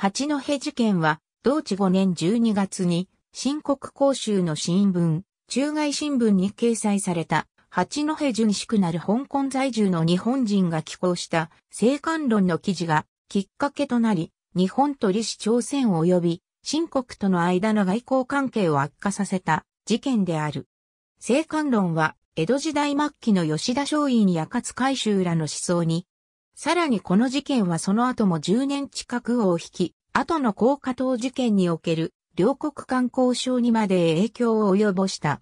八戸事件は、同地5年12月に、新国公衆の新聞、中外新聞に掲載された、八戸純しくなる香港在住の日本人が寄稿した生還論の記事がきっかけとなり、日本と李氏朝鮮及び新国との間の外交関係を悪化させた事件である。生還論は江戸時代末期の吉田松陰や勝海舟らの思想にさらにこの事件はその後も10年近くを引き、後の高架藤事件における両国間交渉にまで影響を及ぼした。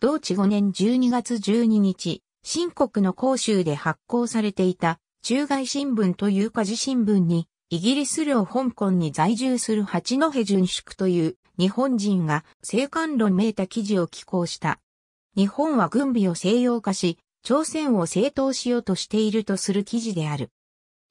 同地5年12月12日、新国の広州で発行されていた中外新聞という家事新聞に、イギリス領香港に在住する八戸淳宿という日本人が生還論めいた記事を寄稿した。日本は軍備を西洋化し、朝鮮を正当しようとしているとする記事である。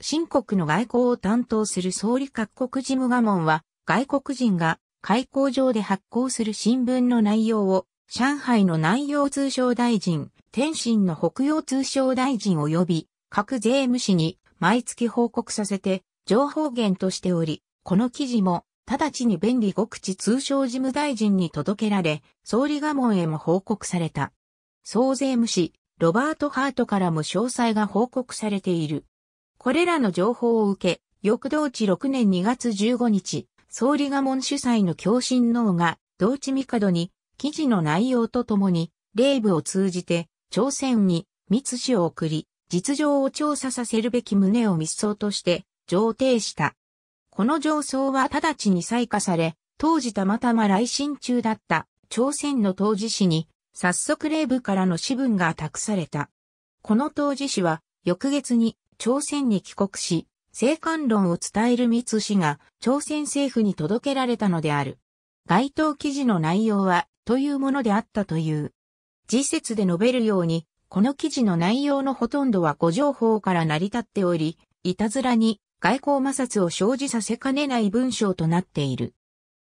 新国の外交を担当する総理各国事務我門は、外国人が開港上で発行する新聞の内容を、上海の南洋通商大臣、天津の北洋通商大臣及び各税務士に毎月報告させて情報源としており、この記事も直ちに便利極地通商事務大臣に届けられ、総理我門へも報告された。総税務士、ロバート・ハートからも詳細が報告されている。これらの情報を受け、翌同地6年2月15日、総理賀門主催の共振脳が、同地帝に、記事の内容とともに、霊部を通じて、朝鮮に、密使を送り、実情を調査させるべき旨を密相として、上呈した。この上層は直ちに採火され、当時たまたま来信中だった朝鮮の当事士に早速レ部からの私文が託された。この当時氏は、翌月に朝鮮に帰国し、政官論を伝える密氏が朝鮮政府に届けられたのである。該当記事の内容は、というものであったという。次節で述べるように、この記事の内容のほとんどは誤情報から成り立っており、いたずらに外交摩擦を生じさせかねない文章となっている。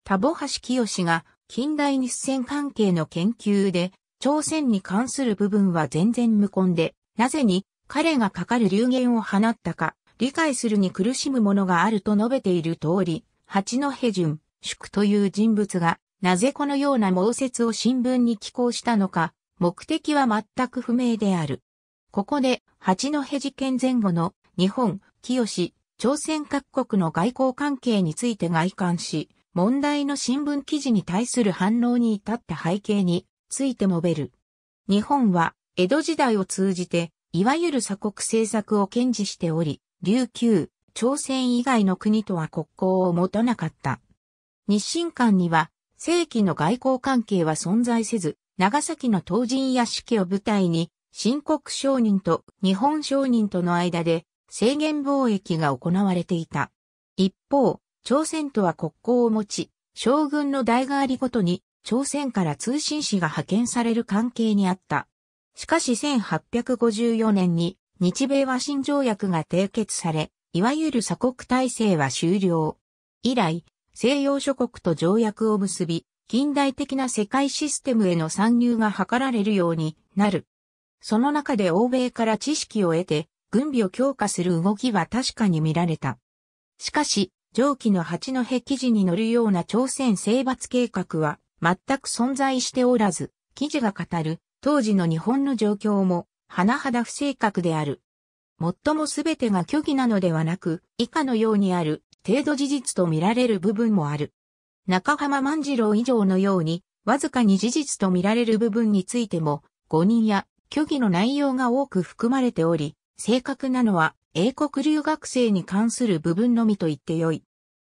田母橋清が近代日戦関係の研究で朝鮮に関する部分は全然無根で、なぜに彼がかかる流言を放ったか、理解するに苦しむものがあると述べている通り、八戸淳、宿という人物が、なぜこのような毛説を新聞に寄稿したのか、目的は全く不明である。ここで、八戸事件前後の日本、清、朝鮮各国の外交関係について外観し、問題の新聞記事に対する反応に至った背景に、ついて述べる。日本は、江戸時代を通じて、いわゆる鎖国政策を堅持しており、琉球、朝鮮以外の国とは国交を持たなかった。日清間には、正規の外交関係は存在せず、長崎の東人屋敷を舞台に、新国商人と日本商人との間で制限貿易が行われていた。一方、朝鮮とは国交を持ち、将軍の代替わりごとに朝鮮から通信使が派遣される関係にあった。しかし1854年に日米和親条約が締結され、いわゆる鎖国体制は終了。以来、西洋諸国と条約を結び、近代的な世界システムへの参入が図られるようになる。その中で欧米から知識を得て、軍備を強化する動きは確かに見られた。しかし、上記の八の壁地に乗るような朝鮮征伐計画は、全く存在しておらず、記事が語る当時の日本の状況も、甚だ不正確である。もっともすべてが虚偽なのではなく、以下のようにある程度事実と見られる部分もある。中浜万次郎以上のように、わずかに事実と見られる部分についても、誤認や虚偽の内容が多く含まれており、正確なのは英国留学生に関する部分のみと言ってよい。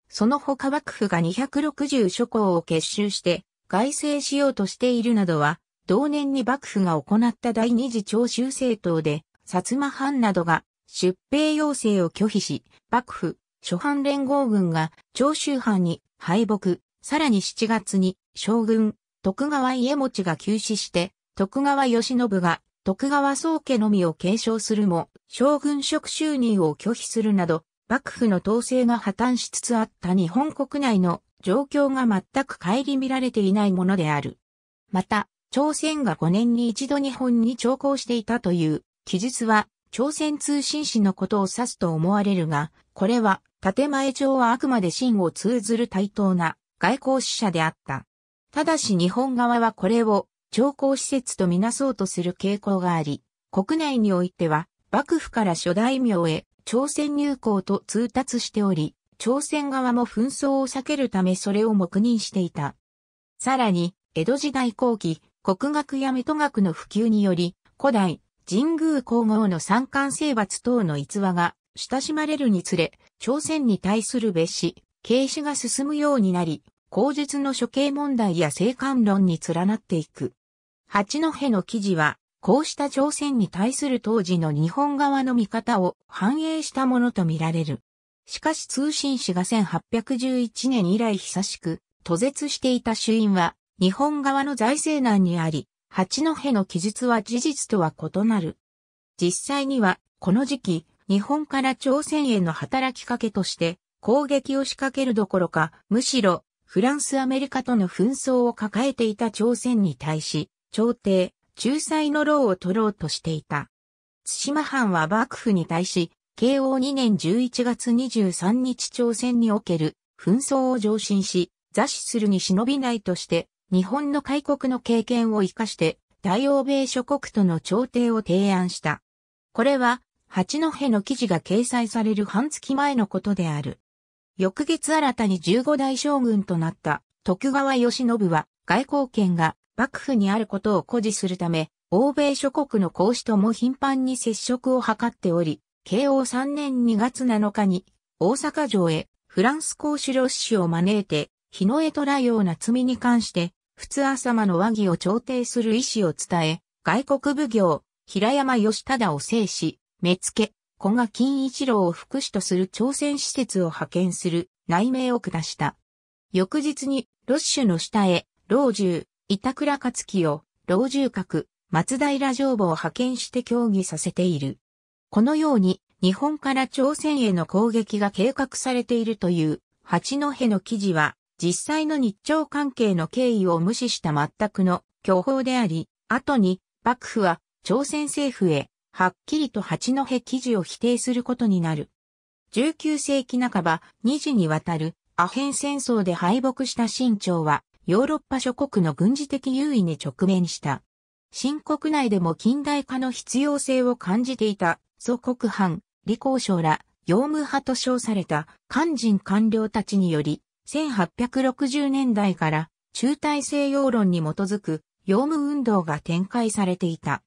その他幕府が260諸校を結集して、外政しようとしているなどは、同年に幕府が行った第二次長州政党で、薩摩藩などが出兵要請を拒否し、幕府、諸藩連合軍が長州藩に敗北、さらに7月に将軍、徳川家持が急死して、徳川義信が徳川宗家のみを継承するも、将軍職就任を拒否するなど、幕府の統制が破綻しつつあった日本国内の状況が全く顧みられていないものである。また、朝鮮が5年に一度日本に徴航していたという記述は、朝鮮通信使のことを指すと思われるが、これは、建前上はあくまで真を通ずる対等な外交使者であった。ただし日本側はこれを徴航施設とみなそうとする傾向があり、国内においては幕府から諸大名へ朝鮮入港と通達しており、朝鮮側も紛争を避けるためそれを黙認していた。さらに、江戸時代後期、国学や水戸学の普及により、古代、神宮皇后の三冠征伐等の逸話が親しまれるにつれ、朝鮮に対する別紙、軽視が進むようになり、口述の処刑問題や政観論に連なっていく。八戸の記事は、こうした朝鮮に対する当時の日本側の見方を反映したものとみられる。しかし通信使が1811年以来久しく、途絶していた主因は、日本側の財政難にあり、八戸の記述は事実とは異なる。実際には、この時期、日本から朝鮮への働きかけとして、攻撃を仕掛けるどころか、むしろ、フランスアメリカとの紛争を抱えていた朝鮮に対し、朝廷、仲裁の労を取ろうとしていた。津島藩は幕府に対し、慶応2年11月23日朝鮮における紛争を上申し、座誌するに忍びないとして、日本の開国の経験を活かして、大欧米諸国との調停を提案した。これは、八戸の記事が掲載される半月前のことである。翌月新たに15代将軍となった徳川義信は外交権が幕府にあることを誇示するため、欧米諸国の公使とも頻繁に接触を図っており、慶応3年2月7日に、大阪城へフランス公主シュを招いて、日の絵とらような罪に関して、普通朝間の和議を調停する意思を伝え、外国奉行、平山義忠を制し、目付、小賀金一郎を副使とする朝鮮施設を派遣する内命を下した。翌日に、ロッシュの下へ、老中、板倉克樹を、老中閣、松平城母を派遣して協議させている。このように日本から朝鮮への攻撃が計画されているという八戸の記事は実際の日朝関係の経緯を無視した全くの巨法であり、後に幕府は朝鮮政府へはっきりと八戸記事を否定することになる。19世紀半ば2時にわたるアヘン戦争で敗北した新朝はヨーロッパ諸国の軍事的優位に直面した。新国内でも近代化の必要性を感じていた祖国藩、李光省ら、用務派と称された肝心官僚たちにより、1860年代から中大西洋論に基づく用務運動が展開されていた。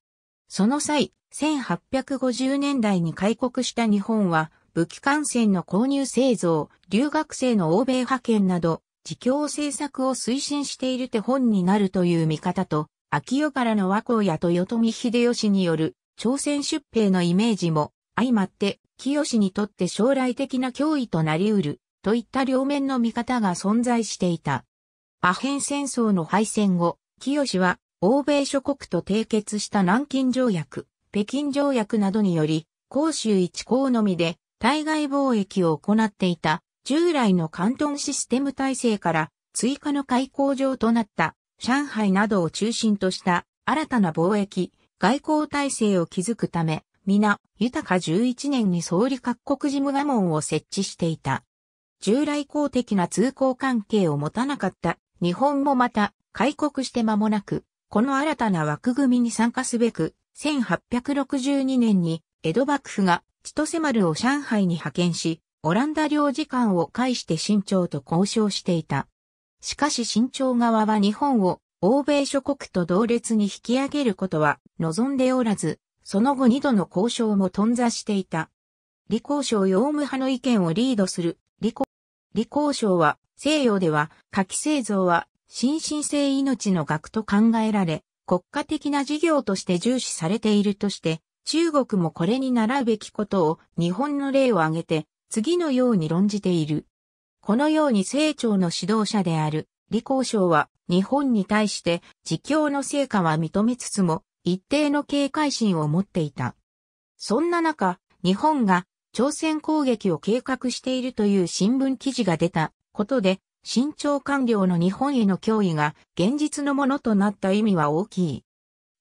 その際、1850年代に開国した日本は、武器艦船の購入製造、留学生の欧米派遣など、自供政策を推進している手本になるという見方と、秋代からの和光や豊臣秀吉による朝鮮出兵のイメージも相まって、清にとって将来的な脅威となり得る、といった両面の見方が存在していた。アヘン戦争の敗戦後、清は欧米諸国と締結した南京条約、北京条約などにより、広州一港のみで対外貿易を行っていた従来の関東システム体制から追加の開港場となった上海などを中心とした新たな貿易、外交体制を築くため、皆、豊か11年に総理各国事務画門を設置していた。従来公的な通行関係を持たなかった日本もまた、開国して間もなく、この新たな枠組みに参加すべく、1862年に江戸幕府が千歳丸を上海に派遣し、オランダ領事館を介して新朝と交渉していた。しかし新朝側は日本を欧米諸国と同列に引き上げることは望んでおらず、その後二度の交渉も頓挫していた。李光省ヨーム派の意見をリードする李光李光省は西洋では下記製造は心身性命の学と考えられ、国家的な事業として重視されているとして、中国もこれに習うべきことを日本の例を挙げて、次のように論じている。このように清朝の指導者である李光省は日本に対して自供の成果は認めつつも一定の警戒心を持っていた。そんな中、日本が朝鮮攻撃を計画しているという新聞記事が出たことで、新朝官僚の日本への脅威が現実のものとなった意味は大きい。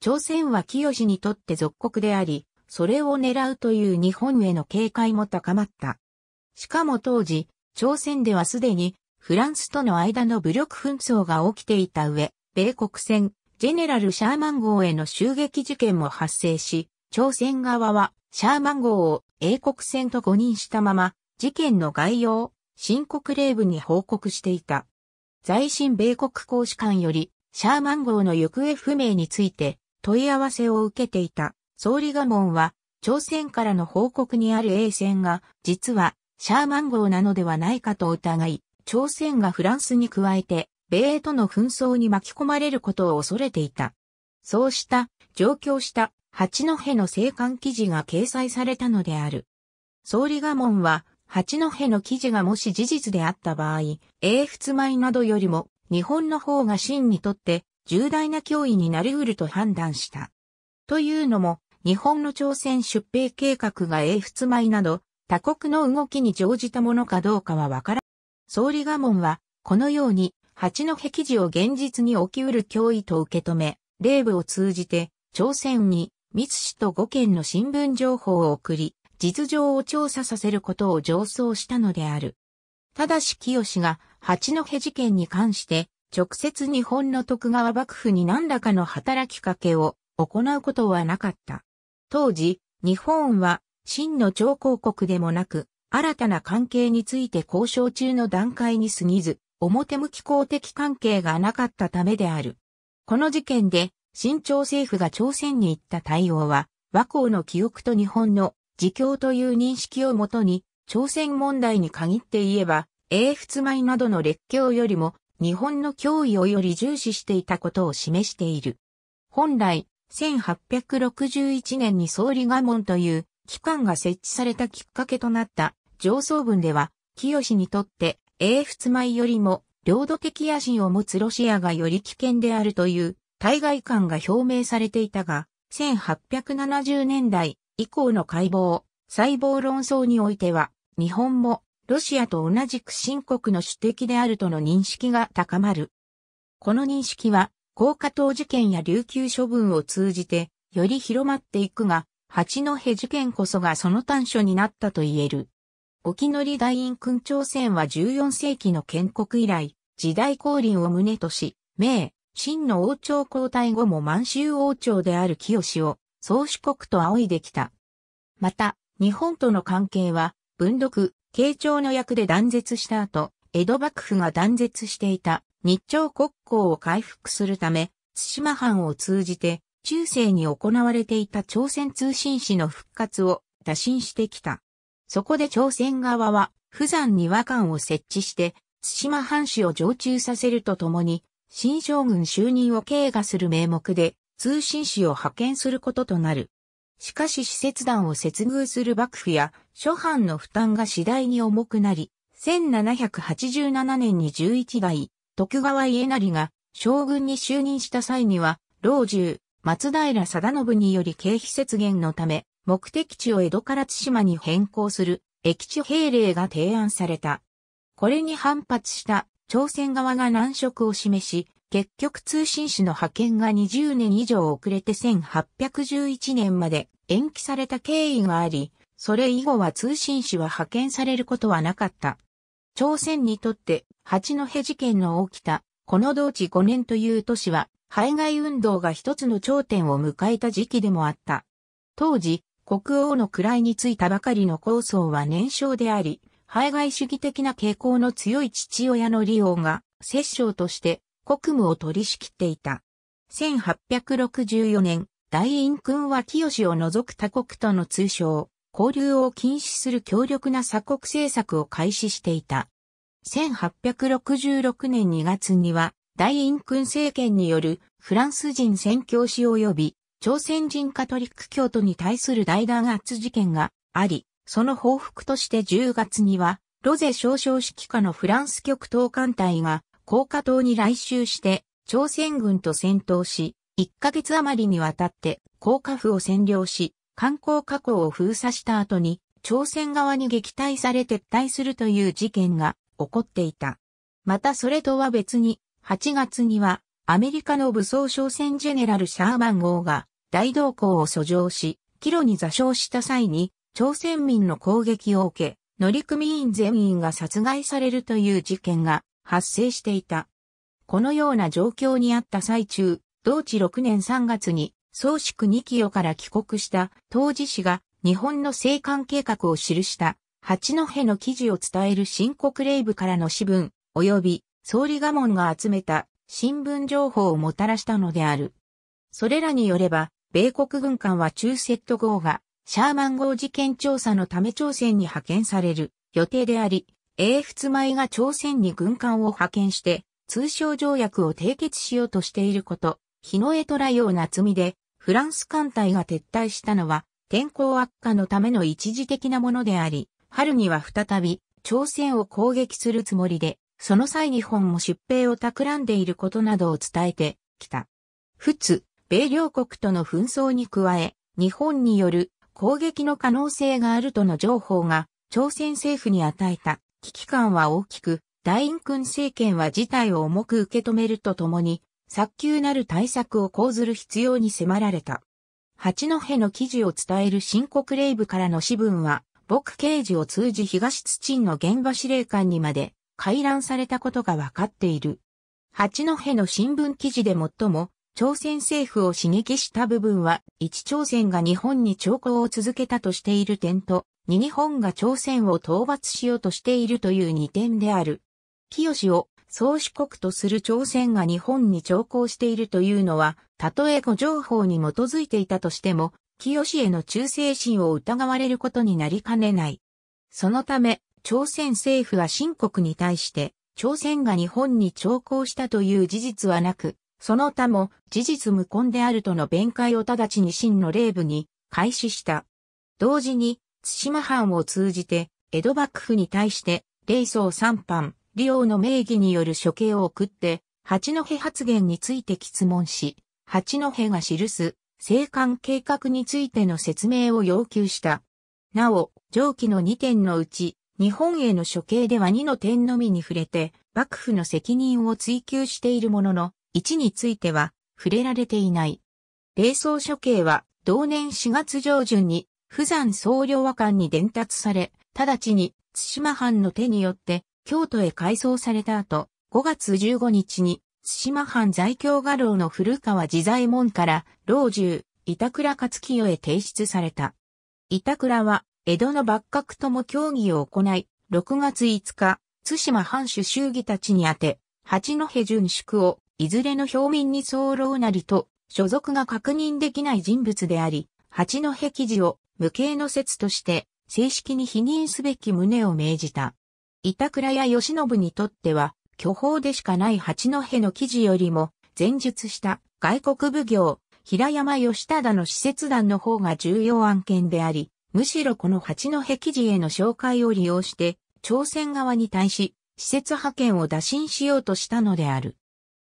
朝鮮は清にとって属国であり、それを狙うという日本への警戒も高まった。しかも当時、朝鮮ではすでにフランスとの間の武力紛争が起きていた上、米国船、ジェネラル・シャーマン号への襲撃事件も発生し、朝鮮側は、シャーマン号を英国船と誤認したまま、事件の概要を新国令部に報告していた。在新米国公使館より、シャーマン号の行方不明について問い合わせを受けていた総理画門は、朝鮮からの報告にある A 船が、実はシャーマン号なのではないかと疑い、朝鮮がフランスに加えて、米との紛争に巻き込まれることを恐れていた。そうした、上京した、八戸の生還記事が掲載されたのである。総理賀門は、八戸の記事がもし事実であった場合、英仏米などよりも、日本の方が真にとって重大な脅威になり得ると判断した。というのも、日本の朝鮮出兵計画が英仏米など、他国の動きに乗じたものかどうかはわからない。総理賀門は、このように、八の壁地を現実に起きうる脅威と受け止め、令部を通じて、朝鮮に、密使と五件の新聞情報を送り、実情を調査させることを上奏したのである。ただし清が八戸事件に関して直接日本の徳川幕府に何らかの働きかけを行うことはなかった。当時、日本は真の超広国でもなく、新たな関係について交渉中の段階に過ぎず、表向き公的関係がなかったためである。この事件で、新朝政府が朝鮮に行った対応は、和光の記憶と日本の自供という認識をもとに、朝鮮問題に限って言えば、英仏米などの列強よりも、日本の脅威をより重視していたことを示している。本来、1861年に総理我門という機関が設置されたきっかけとなった上層文では、清にとって、英仏米よりも、領土的野心を持つロシアがより危険であるという、対外感が表明されていたが、1870年代以降の解剖、細胞論争においては、日本も、ロシアと同じく深刻の主敵であるとの認識が高まる。この認識は、高架党事件や琉球処分を通じて、より広まっていくが、八戸事件こそがその端緒になったと言える。沖乗大院君朝鮮は14世紀の建国以来、時代降臨を旨とし、明、真の王朝交代後も満州王朝である清を宗主国と仰いできた。また、日本との関係は、文読、慶長の役で断絶した後、江戸幕府が断絶していた日朝国交を回復するため、津島藩を通じて中世に行われていた朝鮮通信使の復活を打診してきた。そこで朝鮮側は、釜山に和館を設置して、津島藩主を常駐させるとともに、新将軍就任を経過する名目で、通信士を派遣することとなる。しかし使節団を接遇する幕府や諸藩の負担が次第に重くなり、1787年に11代、徳川家成が将軍に就任した際には、老中、松平定信により経費節減のため、目的地を江戸から津島に変更する、駅地兵令が提案された。これに反発した朝鮮側が難色を示し、結局通信使の派遣が20年以上遅れて1811年まで延期された経緯があり、それ以後は通信使は派遣されることはなかった。朝鮮にとって八戸事件の起きた、この同地5年という年は、排外運動が一つの頂点を迎えた時期でもあった。当時、国王の位についたばかりの高僧は年少であり、排外主義的な傾向の強い父親の利用が、摂政として国務を取り仕切っていた。1864年、大院君は清を除く他国との通称、交流を禁止する強力な鎖国政策を開始していた。1866年2月には、大院君政権によるフランス人宣教師及び朝鮮人カトリック教徒に対する大弾圧事件があり、その報復として10月には、ロゼ少将指揮下のフランス極東艦隊が、高架島に来襲して、朝鮮軍と戦闘し、1ヶ月余りにわたって高架府を占領し、観光加工を封鎖した後に、朝鮮側に撃退され撤退するという事件が起こっていた。またそれとは別に、8月にはアメリカの武装商船ジェネラルシャーマン号が大動向を遡上し、帰路に座礁した際に、朝鮮民の攻撃を受け、乗組員全員が殺害されるという事件が発生していた。このような状況にあった最中、同地6年3月に、宗宿2キヨから帰国した当事氏が日本の生還計画を記した八戸の記事を伝える新国霊部からの私文、及び総理賀門が集めた新聞情報をもたらしたのである。それらによれば、米国軍艦は中セット号が、シャーマン号事件調査のため朝鮮に派遣される予定であり、英仏米が朝鮮に軍艦を派遣して、通商条約を締結しようとしていること、日の絵虎ような罪で、フランス艦隊が撤退したのは、天候悪化のための一時的なものであり、春には再び、朝鮮を攻撃するつもりで、その際日本も出兵を企んでいることなどを伝えてきた。普通、米両国との紛争に加え、日本による攻撃の可能性があるとの情報が、朝鮮政府に与えた危機感は大きく、大陰君政権は事態を重く受け止めるとともに、早急なる対策を講ずる必要に迫られた。八戸の記事を伝える新国霊部からの私文は、僕刑事を通じ東津鎮の現場司令官にまで、回覧されたことがわかっている。八戸の新聞記事で最も朝鮮政府を刺激した部分は、一朝鮮が日本に朝抗を続けたとしている点と、二日本が朝鮮を討伐しようとしているという二点である。清を宗主国とする朝鮮が日本に朝抗しているというのは、たとえ誤情報に基づいていたとしても、清への忠誠心を疑われることになりかねない。そのため、朝鮮政府は新国に対して、朝鮮が日本に朝抗したという事実はなく、その他も事実無根であるとの弁解を直ちに真の霊部に開始した。同時に、津島藩を通じて、江戸幕府に対して、霊宗三藩、利用の名義による処刑を送って、八戸発言について質問し、八戸が記す、生還計画についての説明を要求した。なお、上記の二点のうち、日本への処刑では二の点のみに触れて、幕府の責任を追求しているものの、1については触れられていない。霊装処刑は同年4月上旬に富山総領和館に伝達され、直ちに津島藩の手によって京都へ改装された後、5月15日に津島藩在京画廊の古川自在門から老中、板倉勝清へ提出された。板倉は江戸の幕閣とも協議を行い、6月5日、津島藩主衆議たちに宛て、八戸巡宿をいずれの表民に候なりと、所属が確認できない人物であり、八戸記事を無形の説として正式に否認すべき旨を命じた。板倉や義信にとっては、巨峰でしかない八戸の記事よりも、前述した外国奉行、平山義忠の施設団の方が重要案件であり、むしろこの八戸記事への紹介を利用して、朝鮮側に対し、施設派遣を打診しようとしたのである。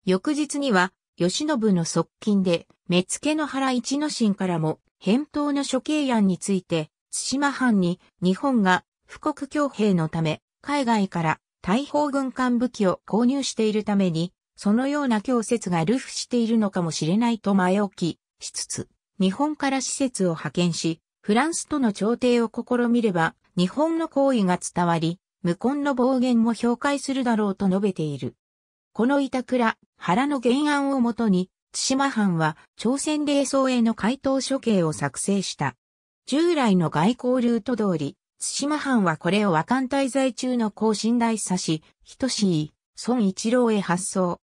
翌日には、慶喜の側近で、目付の原一之進からも、返答の処刑案について、対馬藩に日本が富国強兵のため、海外から大砲軍艦武器を購入しているために、そのような強説が流布しているのかもしれないと前置きしつつ、日本から施設を派遣し、フランスとの調停を試みれば、日本の行為が伝わり、無根の暴言も評価するだろうと述べている。この板倉、原の原案をもとに、津島藩は朝鮮霊僧への回答処刑を作成した。従来の外交ルート通り、津島藩はこれを和漢滞在中の後信大差し、等しい、孫一郎へ発送。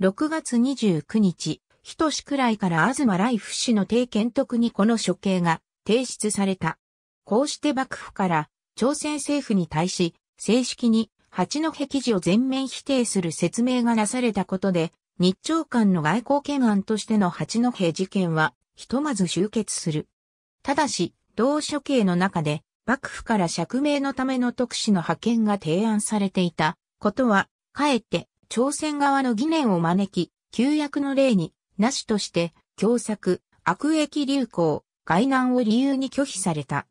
6月29日、等しくらいから東来府氏の定検督にこの処刑が提出された。こうして幕府から朝鮮政府に対し、正式に八戸記事を全面否定する説明がなされたことで、日朝間の外交懸案としての八戸事件は、ひとまず終結する。ただし、同処刑の中で、幕府から釈明のための特使の派遣が提案されていたことは、かえって朝鮮側の疑念を招き、旧約の例に、なしとして、共作、悪役流行、外難を理由に拒否された。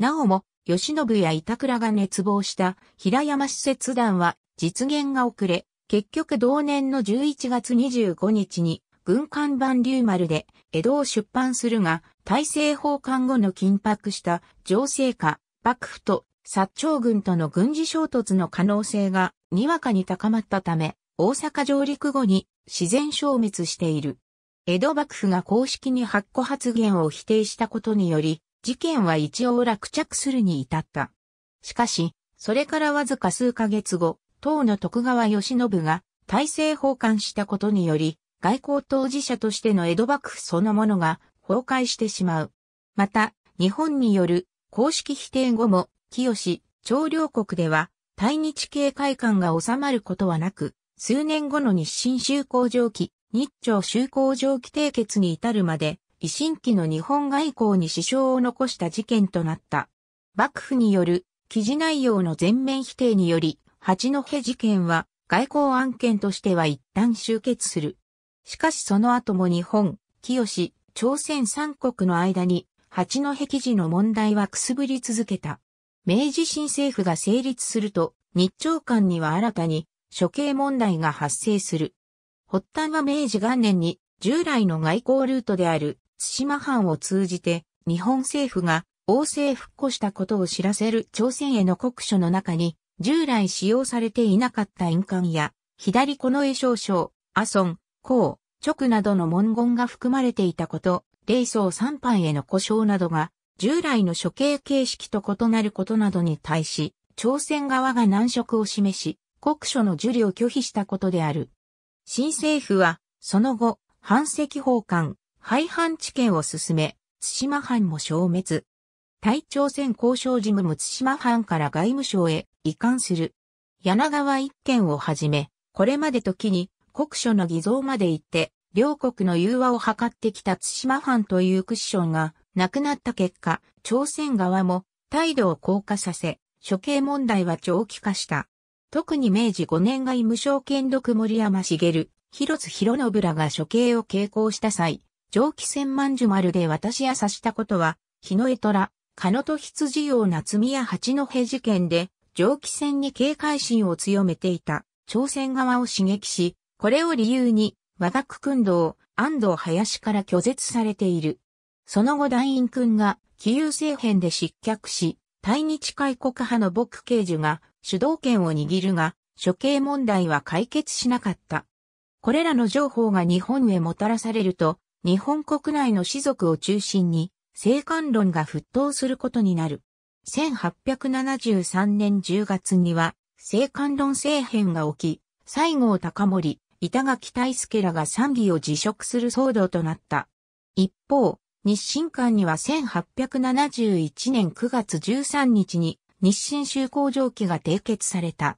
なおも、吉信や板倉が熱望した平山使節団は実現が遅れ、結局同年の11月25日に軍艦版竜丸で江戸を出版するが、大政奉還後の緊迫した情勢下、幕府と薩長軍との軍事衝突の可能性がにわかに高まったため、大阪上陸後に自然消滅している。江戸幕府が公式に発行発言を否定したことにより、事件は一応落着するに至った。しかし、それからわずか数ヶ月後、当の徳川義信が大政奉還したことにより、外交当事者としての江戸幕府そのものが崩壊してしまう。また、日本による公式否定後も、清、長領国では、対日系会館が収まることはなく、数年後の日清修好上記、日朝修好上記締結に至るまで、維新期の日本外交に支障を残した事件となった。幕府による記事内容の全面否定により、八戸事件は外交案件としては一旦終結する。しかしその後も日本、清、朝鮮三国の間に八戸記事の問題はくすぶり続けた。明治新政府が成立すると、日朝間には新たに処刑問題が発生する。発端は明治元年に従来の外交ルートである津島藩を通じて日本政府が王政復古したことを知らせる朝鮮への国書の中に従来使用されていなかった印鑑や左この絵少々、阿孫、孔、直などの文言が含まれていたこと、霊宗三般への故障などが従来の処刑形式と異なることなどに対し、朝鮮側が難色を示し、国書の受理を拒否したことである。新政府は、その後、反赤法官、廃藩置県を進め、津島藩も消滅。対朝鮮交渉事務も津島藩から外務省へ移管する。柳川一軒をはじめ、これまで時に国書の偽造まで行って、両国の融和を図ってきた津島藩というクッションがなくなった結果、朝鮮側も態度を硬化させ、処刑問題は長期化した。特に明治5年外務省権独森山茂、広津博信らが処刑を傾向した際、蒸気船万寿丸で私や刺したことは、日の絵虎、かのと羊王夏宮八戸事件で、蒸気船に警戒心を強めていた、朝鮮側を刺激し、これを理由に、我が国君道、安藤林から拒絶されている。その後団員君が、気遊政変で失脚し、対日開国派の牧刑事が主導権を握るが、処刑問題は解決しなかった。これらの情報が日本へもたらされると、日本国内の士族を中心に、生官論が沸騰することになる。1873年10月には、生官論政変が起き、西郷隆盛、板垣大助らが参議を辞職する騒動となった。一方、日清館には1871年9月13日に日清修行条記が締結された。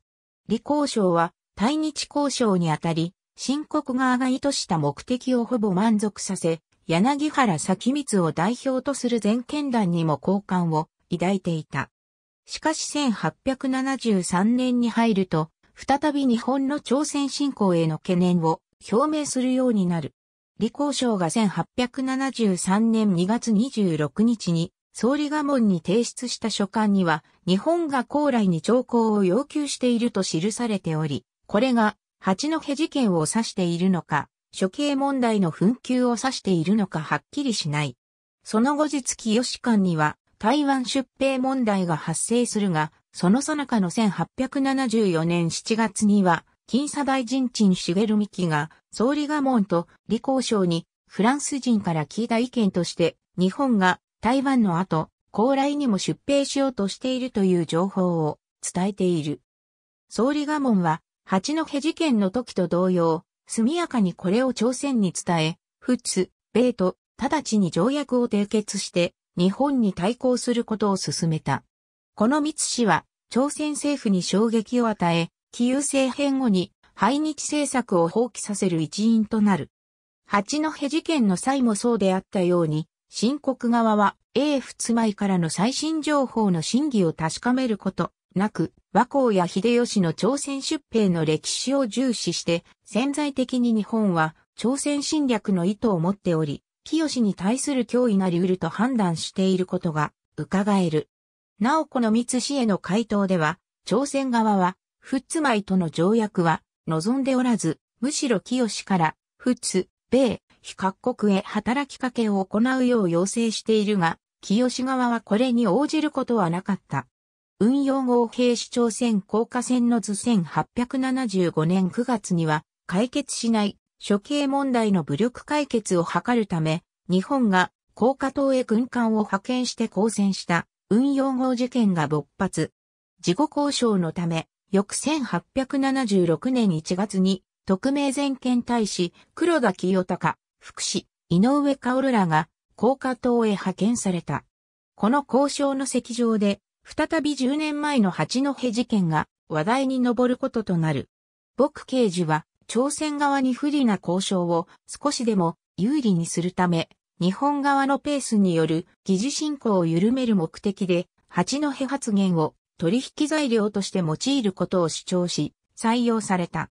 李光省は対日交渉にあたり、新国側が意図した目的をほぼ満足させ、柳原咲光を代表とする全権団にも好感を抱いていた。しかし1873年に入ると、再び日本の朝鮮侵攻への懸念を表明するようになる。李光省が1873年2月26日に総理賀門に提出した書簡には、日本が高麗に徴項を要求していると記されており、これが八戸事件を指しているのか、処刑問題の紛糾を指しているのかはっきりしない。その後日清士官には台湾出兵問題が発生するが、その最中の1874年7月には、金砂大臣陳茂美紀が総理賀門と李光省にフランス人から聞いた意見として、日本が台湾の後、高麗にも出兵しようとしているという情報を伝えている。総理賀門は八戸事件の時と同様、速やかにこれを朝鮮に伝え、仏、米と直ちに条約を締結して日本に対抗することを進めた。この三氏は朝鮮政府に衝撃を与え、気遊政変後に排日政策を放棄させる一因となる。八戸事件の際もそうであったように、新国側は英仏米からの最新情報の真偽を確かめること、なく、和光や秀吉の朝鮮出兵の歴史を重視して、潜在的に日本は朝鮮侵略の意図を持っており、清に対する脅威なり得ると判断していることが伺える。なおこの三氏への回答では、朝鮮側は、フッツマイとの条約は望んでおらず、むしろ清から、フッツ、米、非各国へ働きかけを行うよう要請しているが、清側はこれに応じることはなかった。運用号兵士朝鮮高架線の図1875年9月には解決しない処刑問題の武力解決を図るため、日本が高架島へ軍艦を派遣して交戦した運用号事件が勃発。事後交渉のため、翌1876年1月に特命全権大使黒田清隆、福祉、井上薫らが高架島へ派遣された。この交渉の席上で再び10年前の八戸事件が話題に上ることとなる。僕刑事は朝鮮側に不利な交渉を少しでも有利にするため、日本側のペースによる疑似進行を緩める目的で、八戸発言を取引材料として用いることを主張し、採用された。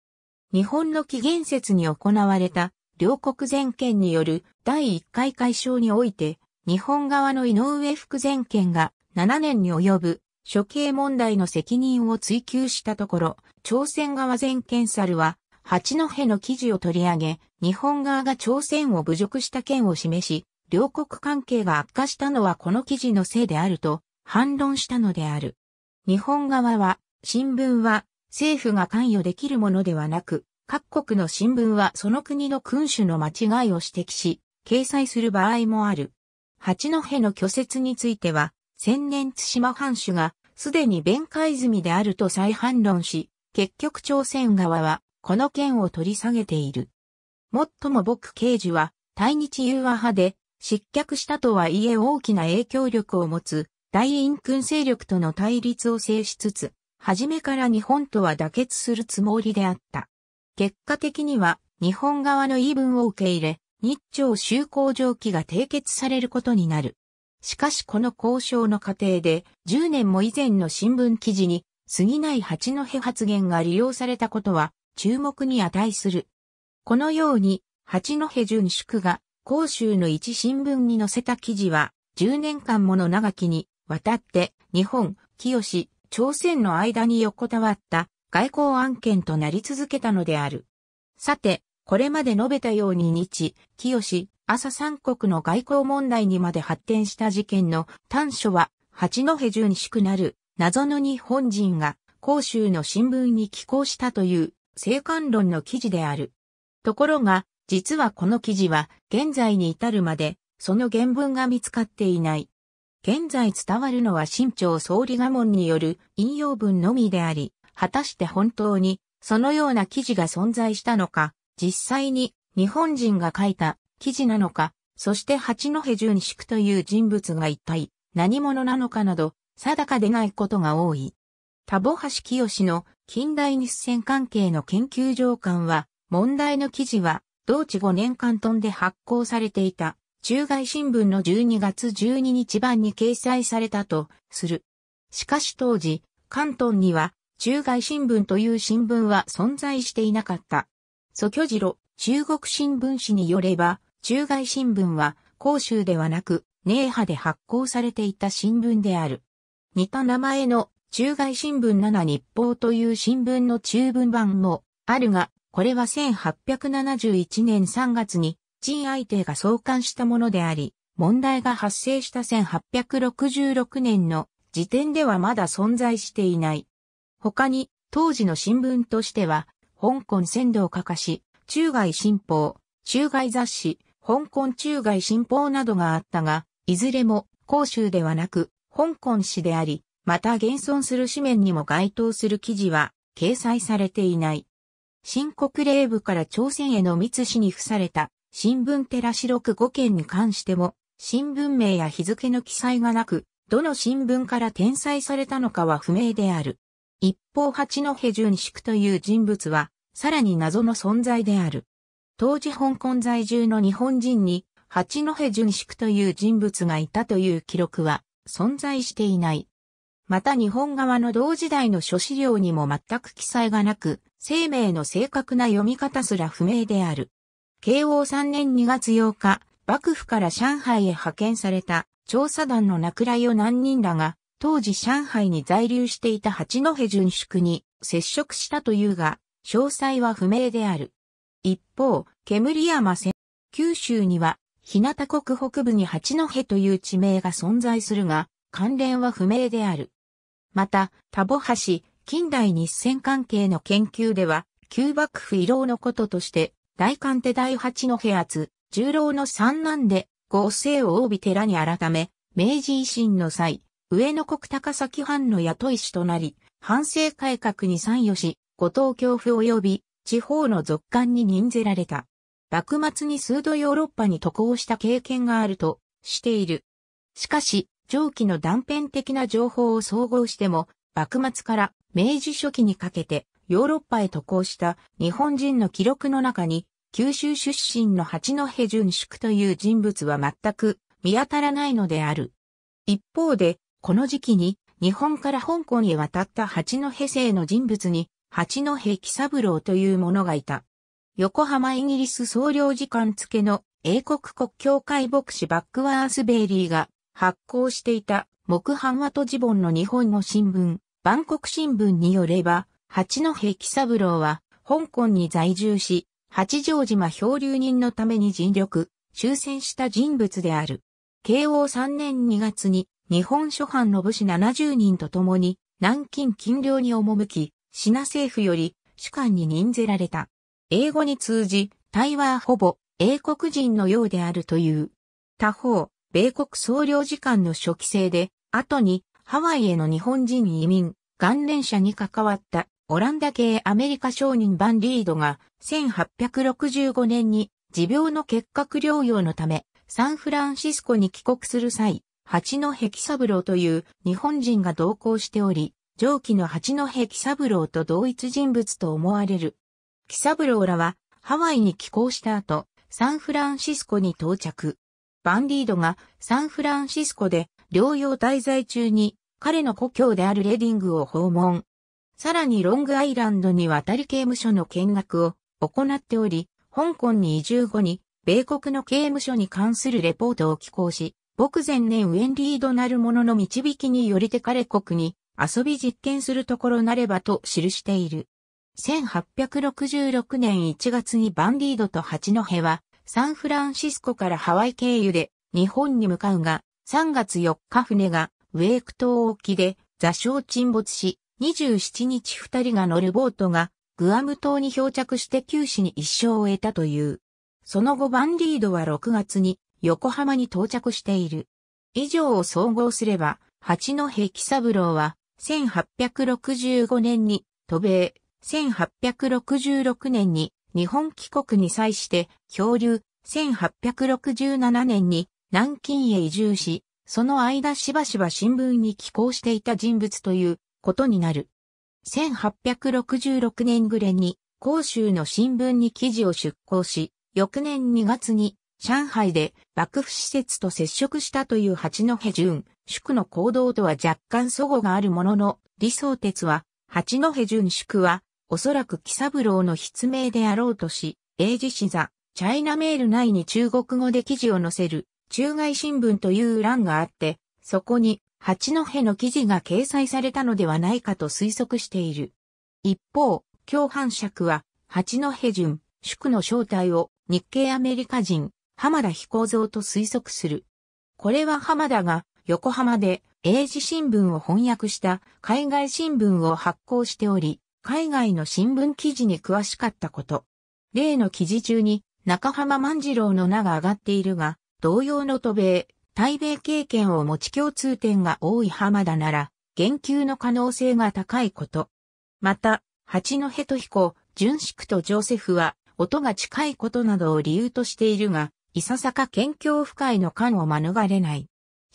日本の起源説に行われた両国全権による第1回解消において、日本側の井上副全権が7年に及ぶ処刑問題の責任を追及したところ、朝鮮側全検猿は、八戸の記事を取り上げ、日本側が朝鮮を侮辱した件を示し、両国関係が悪化したのはこの記事のせいであると反論したのである。日本側は、新聞は政府が関与できるものではなく、各国の新聞はその国の君主の間違いを指摘し、掲載する場合もある。八戸の拒絶については、千年津島藩主がすでに弁解済みであると再反論し、結局朝鮮側はこの件を取り下げている。もっとも僕刑事は対日融和派で失脚したとはいえ大きな影響力を持つ大陰君勢力との対立を制しつつ、初めから日本とは妥結するつもりであった。結果的には日本側の言い分を受け入れ、日朝修好条記が締結されることになる。しかしこの交渉の過程で、10年も以前の新聞記事に、過ぎない八戸発言が利用されたことは、注目に値する。このように、八戸淳宿が、甲州の一新聞に載せた記事は、10年間もの長きに、わたって、日本、清、朝鮮の間に横たわった、外交案件となり続けたのである。さて、これまで述べたように日、清、朝三国の外交問題にまで発展した事件の短所は、八戸順しくなる謎の日本人が広州の新聞に寄稿したという政官論の記事である。ところが、実はこの記事は現在に至るまでその原文が見つかっていない。現在伝わるのは新朝総理賀門による引用文のみであり、果たして本当にそのような記事が存在したのか、実際に日本人が書いた記事なのか、そして八戸淳宿という人物が一体何者なのかなど、定かでないことが多い。田母橋清の近代日戦関係の研究上官は、問題の記事は、同地5年間トンで発行されていた、中外新聞の12月12日版に掲載されたと、する。しかし当時、関東には、中外新聞という新聞は存在していなかった。蘇巨次郎、中国新聞紙によれば、中外新聞は、広州ではなく、寧波で発行されていた新聞である。似た名前の中外新聞7日報という新聞の中文版もあるが、これは1871年3月に陳相手が創刊したものであり、問題が発生した1866年の時点ではまだ存在していない。他に、当時の新聞としては、香港鮮を書かし、中外新報、中外雑誌、香港中外新報などがあったが、いずれも広州ではなく、香港市であり、また現存する紙面にも該当する記事は掲載されていない。新国令部から朝鮮への密使に付された新聞寺四六5件に関しても、新聞名や日付の記載がなく、どの新聞から転載されたのかは不明である。一方八戸淳宿という人物は、さらに謎の存在である。当時香港在住の日本人に、八戸淳宿という人物がいたという記録は存在していない。また日本側の同時代の諸資料にも全く記載がなく、生命の正確な読み方すら不明である。慶応3年2月8日、幕府から上海へ派遣された調査団の落雷を何人らが、当時上海に在留していた八戸淳宿に接触したというが、詳細は不明である。一方、煙山線、九州には、日向国北部に八戸という地名が存在するが、関連は不明である。また、田母橋、近代日戦関係の研究では、旧幕府遺老のこととして、大官手第八の部圧、十郎の三男で、合成を帯寺に改め、明治維新の際、上野国高崎藩の雇い師となり、反政改革に参与し、後藤教父及び地方の続官に任ぜられた。幕末に数度ヨーロッパに渡航した経験があるとしている。しかし、上記の断片的な情報を総合しても、幕末から明治初期にかけてヨーロッパへ渡航した日本人の記録の中に、九州出身の八戸淳宿という人物は全く見当たらないのである。一方で、この時期に日本から香港へ渡った八戸姓の人物に八戸喜三郎という者がいた。横浜イギリス総領事館付の英国国教会牧師バックワース・ベイリーが発行していた木版和とジボンの日本語新聞、万国新聞によれば、八戸喜三郎は香港に在住し、八丈島漂流人のために尽力、終戦した人物である。慶応3年2月に日本諸藩の武士70人と共に南京禁領に赴き、シナ政府より主管に任ぜられた。英語に通じ、対話はほぼ英国人のようであるという。他方、米国総領事館の初期制で、後にハワイへの日本人移民、元年者に関わったオランダ系アメリカ商人バンリードが1865年に持病の結核療養のためサンフランシスコに帰国する際、八戸喜三郎という日本人が同行しており、上記の八戸喜三郎と同一人物と思われる。喜三郎らは、ハワイに寄港した後、サンフランシスコに到着。バンディードがサンフランシスコで療養滞在中に彼の故郷であるレディングを訪問。さらにロングアイランドに渡り刑務所の見学を行っており、香港に移住後に米国の刑務所に関するレポートを寄稿し、僕前年ウェンリードなる者の導きによりて彼国に遊び実験するところなればと記している。1866年1月にバンディードと八戸はサンフランシスコからハワイ経由で日本に向かうが3月4日船がウェーク島沖で座礁沈没し27日2人が乗るボートがグアム島に漂着して九死に一生を得たという。その後バンディードは6月に横浜に到着している。以上を総合すれば八戸喜三郎は1865年に渡米、1866年に日本帰国に際して漂流、1867年に南京へ移住し、その間しばしば新聞に寄稿していた人物ということになる。1866年暮れに広州の新聞に記事を出稿し、翌年2月に上海で幕府施設と接触したという八戸淳宿の行動とは若干祖語があるものの、理想鉄は、八戸淳宿は、おそらく木三郎の筆名であろうとし、英字史座、チャイナメール内に中国語で記事を載せる、中外新聞という欄があって、そこに、八戸の記事が掲載されたのではないかと推測している。一方、共犯釈は、八戸淳宿の正体を日系アメリカ人、浜田飛行像と推測する。これは浜田が横浜で英字新聞を翻訳した海外新聞を発行しており、海外の新聞記事に詳しかったこと。例の記事中に中浜万次郎の名が上がっているが、同様の渡米、対米経験を持ち共通点が多い浜田なら、言及の可能性が高いこと。また、八戸と彦、淳宿とジョセフは、音が近いことなどを理由としているが、いささか県境不快の感を免れない。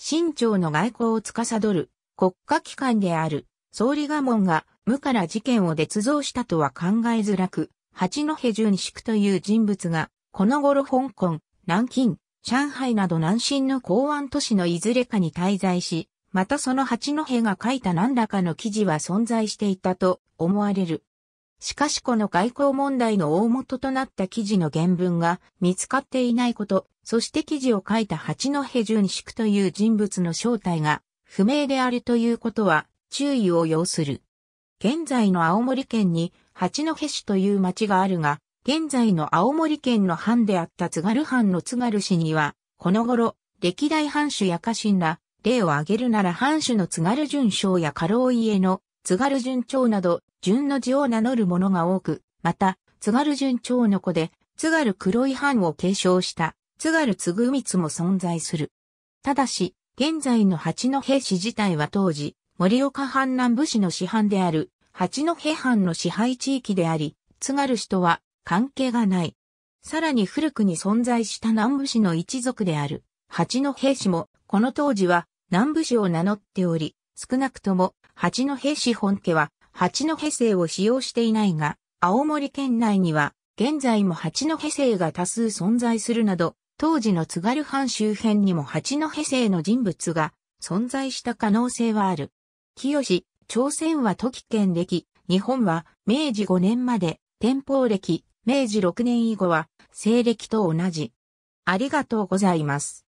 清朝の外交を司る国家機関である総理賀門が無から事件を捏造したとは考えづらく、八戸淳宿という人物が、この頃香港、南京、上海など南進の港湾都市のいずれかに滞在し、またその八戸が書いた何らかの記事は存在していたと思われる。しかしこの外交問題の大元となった記事の原文が見つかっていないこと、そして記事を書いた八戸淳宿という人物の正体が不明であるということは注意を要する。現在の青森県に八戸市という町があるが、現在の青森県の藩であった津軽藩の津軽市には、この頃、歴代藩主や家臣ら、例を挙げるなら藩主の津軽淳将や家老家の津軽淳長など順の字を名乗る者が多く、また、津軽順長の子で、津軽黒い藩を継承した、津軽つぐみつも存在する。ただし、現在の八戸市自体は当時、森岡藩南部市の市藩である、八戸藩の支配地域であり、津軽市とは関係がない。さらに古くに存在した南部市の一族である、八戸市も、この当時は南部市を名乗っており、少なくとも八戸市本家は八戸生を使用していないが、青森県内には、現在も八戸生が多数存在するなど、当時の津軽藩周辺にも八戸生の人物が存在した可能性はある。清、朝鮮は時県歴、日本は明治5年まで、天保歴、明治6年以後は西暦と同じ。ありがとうございます。